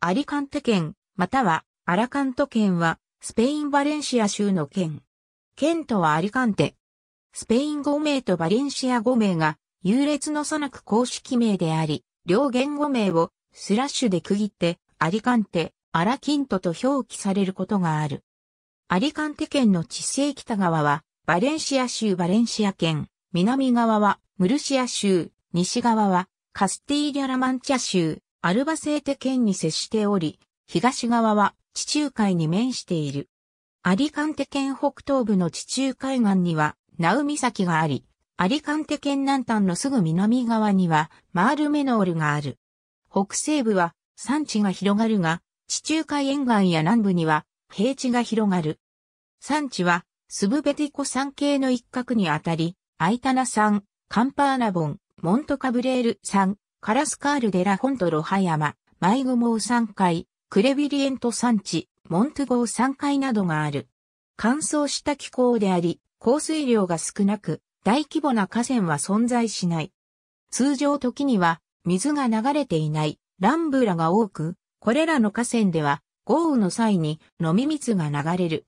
アリカンテ県、またはアラカント県は、スペイン・バレンシア州の県。県とはアリカンテ。スペイン語名とバレンシア語名が、優劣のさなく公式名であり、両言語名をスラッシュで区切って、アリカンテ、アラキントと表記されることがある。アリカンテ県の地勢北側は、バレンシア州バレンシア県、南側はムルシア州、西側はカスティーリャ・ラマンチャ州、アルバセーテ県に接しており、東側は地中海に面している。アリカンテ県北東部の地中海岸にはナウ岬があり、アリカンテ県南端のすぐ南側にはマールメノールがある。北西部は山地が広がるが、地中海沿岸や南部には平地が広がる。山地はスブベティコ山系の一角にあたり、アイタナ山、カンパーナボン、モントカブレール山、カラスカール・デ・ラ・フォント・ロハ山、マイグモウ山階、クレビリエント山地、モントゥゴウ山階などがある。乾燥した気候であり、降水量が少なく、大規模な河川は存在しない。通常時には、水が流れていないランブラが多く、これらの河川では、豪雨の際に飲み水が流れる。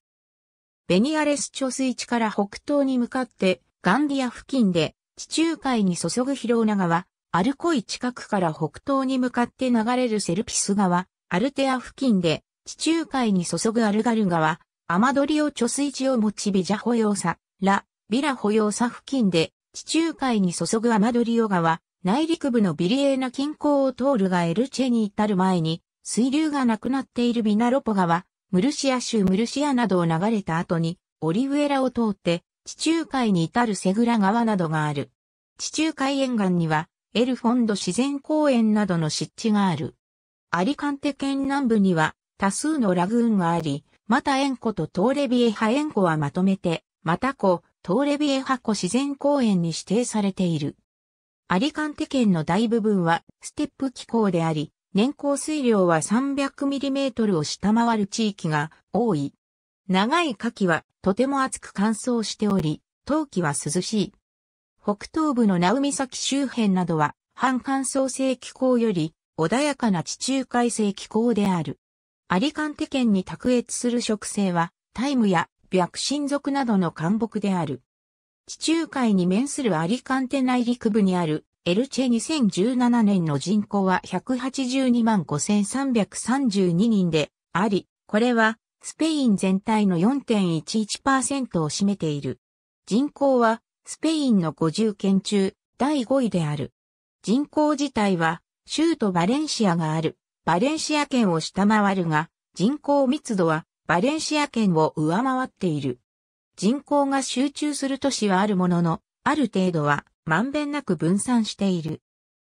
ベニアレス貯水池から北東に向かって、ガンディア付近で地中海に注ぐ広尾長はアルコイ近くから北東に向かって流れるセルピス川、アルテア付近で、地中海に注ぐアルガル川、アマドリオ貯水池を持ちビジャ保養サ、ラ、ビラ保養サ付近で、地中海に注ぐアマドリオ川、内陸部のビリエーナ近郊を通るがエルチェに至る前に、水流がなくなっているビナロポ川、ムルシア州ムルシアなどを流れた後に、オリウエラを通って、地中海に至るセグラ川などがある。地中海沿岸には、エルフォンド自然公園などの湿地がある。アリカンテ県南部には多数のラグーンがあり、マタエンコとトーレビエハエンコはまとめて、マタコ、トーレビエハコ自然公園に指定されている。アリカンテ県の大部分はステップ気候であり、年降水量は 300mm を下回る地域が多い。長い夏季はとても暑く乾燥しており、冬季は涼しい。北東部のナウミサキ周辺などは、半乾燥性気候より、穏やかな地中海性気候である。アリカンテ県に卓越する植生は、タイムや白神族などの干木である。地中海に面するアリカンテ内陸部にあるエルチェ2017年の人口は182万5332人であり、これはスペイン全体の4.11%を占めている。人口はスペインの50県中、第5位である。人口自体は、州都バレンシアがある、バレンシア県を下回るが、人口密度は、バレンシア県を上回っている。人口が集中する都市はあるものの、ある程度は、まんべんなく分散している。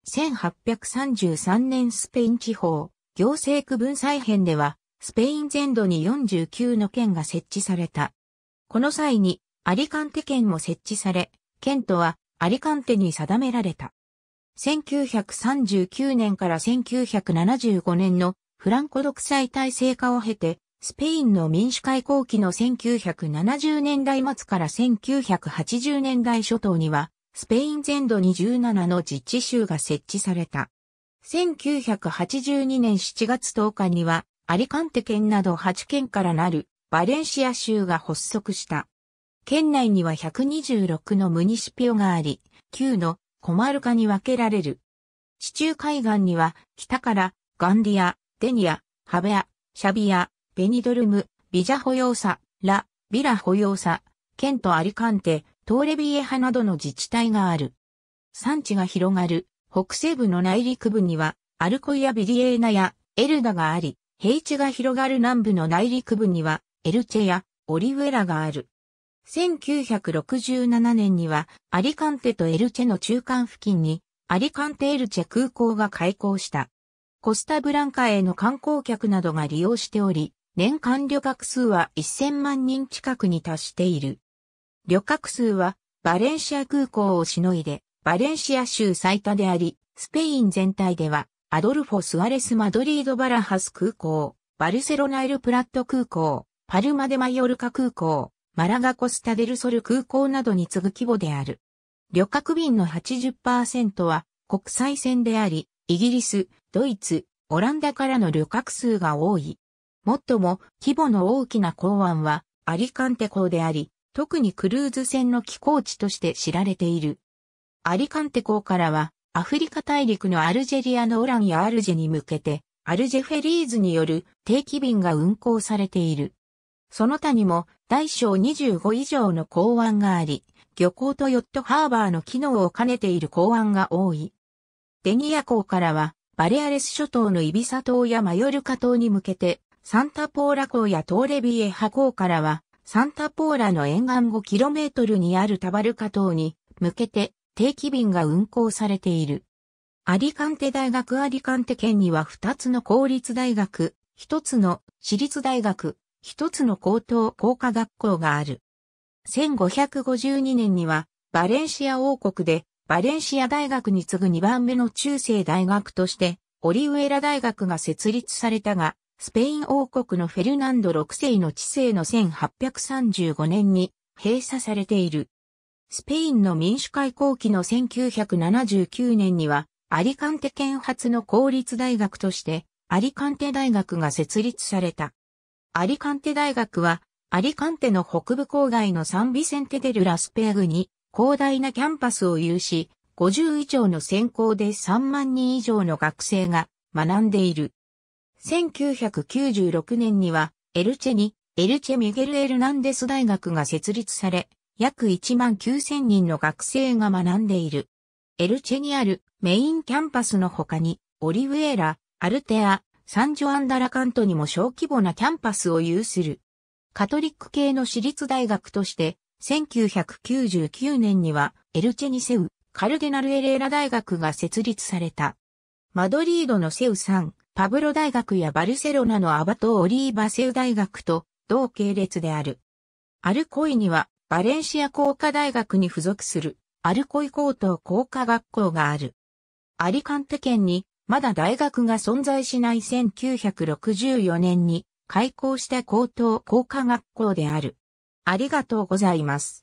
1833年スペイン地方、行政区分再編では、スペイン全土に49の県が設置された。この際に、アリカンテ県も設置され、県とはアリカンテに定められた。1939年から1975年のフランコ独裁体制化を経て、スペインの民主開港期の1970年代末から1980年代初頭には、スペイン全土に17の自治州が設置された。1982年7月10日には、アリカンテ県など8県からなるバレンシア州が発足した。県内には126のムニシピオがあり、9のコマルカに分けられる。地中海岸には、北からガンディア、デニア、ハベア、シャビア、ベニドルム、ビジャホヨーサ、ラ、ビラホヨーサ、ケントアリカンテ、トーレビエハなどの自治体がある。産地が広がる北西部の内陸部には、アルコイアビリエーナやエルダがあり、平地が広がる南部の内陸部には、エルチェやオリウェラがある。1967年には、アリカンテとエルチェの中間付近に、アリカンテエルチェ空港が開港した。コスタブランカへの観光客などが利用しており、年間旅客数は1000万人近くに達している。旅客数はバレンシア空港をしのいで、バレンシア州最多であり、スペイン全体では、アドルフォ・スアレス・マドリード・バラハス空港、バルセロナ・エル・プラット空港、パルマ・デ・マヨルカ空港、マラガコスタデルソル空港などに次ぐ規模である。旅客便の80%は国際線であり、イギリス、ドイツ、オランダからの旅客数が多い。もっとも、規模の大きな港湾は、アリカンテ港であり、特にクルーズ船の寄港地として知られている。アリカンテ港からは、アフリカ大陸のアルジェリアのオランやアルジェに向けて、アルジェフェリーズによる定期便が運航されている。その他にも大小25以上の港湾があり、漁港とヨットハーバーの機能を兼ねている港湾が多い。デニア港からは、バレアレス諸島のイビサ島やマヨルカ島に向けて、サンタポーラ港やトーレビエハ港からは、サンタポーラの沿岸 5km にあるタバルカ島に向けて定期便が運航されている。アリカンテ大学アリカンテ県には2つの公立大学、1つの私立大学、一つの高等工科学校がある。1552年には、バレンシア王国で、バレンシア大学に次ぐ2番目の中世大学として、オリウエラ大学が設立されたが、スペイン王国のフェルナンド6世の治世の1835年に閉鎖されている。スペインの民主開校期の1979年には、アリカンテ県発の公立大学として、アリカンテ大学が設立された。アリカンテ大学は、アリカンテの北部郊外のサンビセンテデルラスペアグに広大なキャンパスを有し、50以上の専攻で3万人以上の学生が学んでいる。1996年には、エルチェに、エルチェ・ミゲル・エルナンデス大学が設立され、約1万9000人の学生が学んでいる。エルチェにあるメインキャンパスの他に、オリウエーラ、アルテア、サンジョアンダラカントにも小規模なキャンパスを有する。カトリック系の私立大学として、1999年にはエルチェニセウ、カルデナルエレーラ大学が設立された。マドリードのセウさん、パブロ大学やバルセロナのアバト・オリーバセウ大学と同系列である。アルコイにはバレンシア工科大学に付属するアルコイ高等工科学校がある。アリカンテ県にまだ大学が存在しない1964年に開校した高等工科学校である。ありがとうございます。